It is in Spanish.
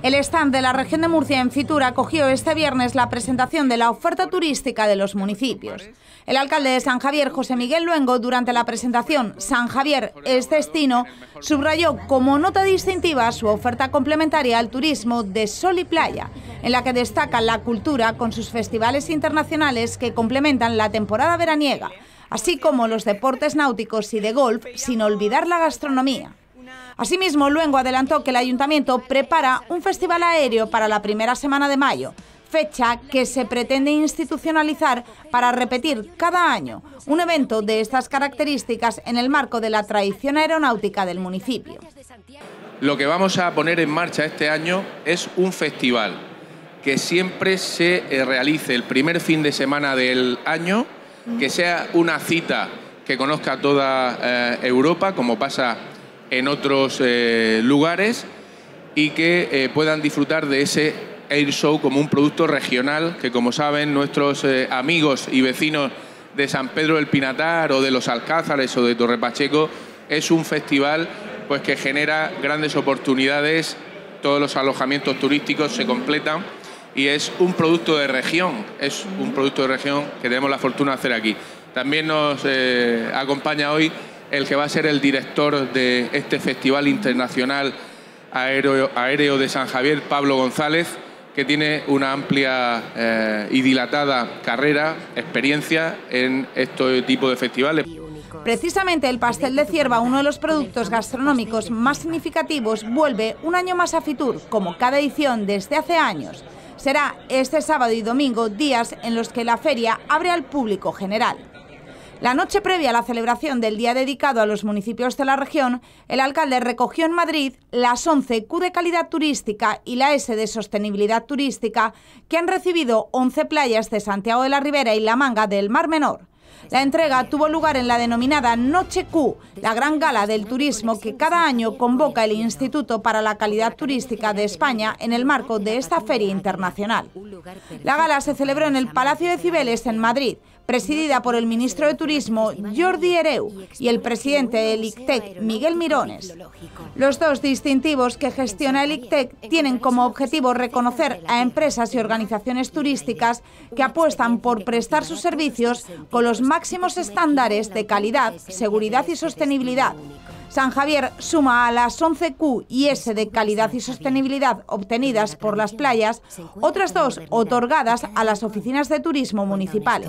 El stand de la región de Murcia en Fitura acogió este viernes la presentación de la oferta turística de los municipios. El alcalde de San Javier, José Miguel Luengo, durante la presentación San Javier es destino, subrayó como nota distintiva su oferta complementaria al turismo de sol y playa, en la que destaca la cultura con sus festivales internacionales que complementan la temporada veraniega, así como los deportes náuticos y de golf, sin olvidar la gastronomía. Asimismo, Luengo adelantó que el ayuntamiento prepara un festival aéreo para la primera semana de mayo, fecha que se pretende institucionalizar para repetir cada año un evento de estas características en el marco de la tradición aeronáutica del municipio. Lo que vamos a poner en marcha este año es un festival que siempre se eh, realice el primer fin de semana del año, que sea una cita que conozca toda eh, Europa, como pasa en otros eh, lugares y que eh, puedan disfrutar de ese Air Show como un producto regional que, como saben, nuestros eh, amigos y vecinos de San Pedro del Pinatar o de los Alcázares o de Torre Pacheco es un festival pues, que genera grandes oportunidades, todos los alojamientos turísticos se completan y es un producto de región, es un producto de región que tenemos la fortuna de hacer aquí. También nos acompaña hoy el que va a ser el director de este Festival Internacional Aéreo, de San Javier, Pablo González, que tiene una amplia eh, y dilatada carrera, experiencia en este tipo de festivales. Precisamente el pastel de cierva, uno de los productos gastronómicos más significativos, vuelve un año más a Fitur, como cada edición desde hace años. Será este sábado y domingo días en los que la feria abre al público general. La noche previa a la celebración del día dedicado a los municipios de la región, el alcalde recogió en Madrid las 11 Q de calidad turística y la S de sostenibilidad turística que han recibido 11 playas de Santiago de la Ribera y La Manga del Mar Menor. La entrega tuvo lugar en la denominada Noche Q, la gran gala del turismo que cada año convoca el Instituto para la Calidad Turística de España en el marco de esta feria internacional. La gala se celebró en el Palacio de Cibeles en Madrid, presidida por el ministro de Turismo Jordi Hereu y el presidente del ICTEC e Miguel Mirones. Los dos distintivos que gestiona el ICTEC e tienen como objetivo reconocer a empresas y organizaciones turísticas que apuestan por prestar sus servicios con los máximos estándares de calidad, seguridad y sostenibilidad San Javier suma a las 11 Q y S de calidad y sostenibilidad obtenidas por las playas, otras dos otorgadas a las oficinas de turismo municipales.